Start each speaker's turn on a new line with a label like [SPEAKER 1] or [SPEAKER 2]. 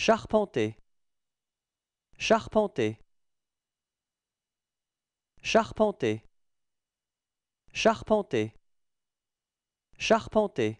[SPEAKER 1] Charpenter, charpenter, charpenter, charpenter, charpenter.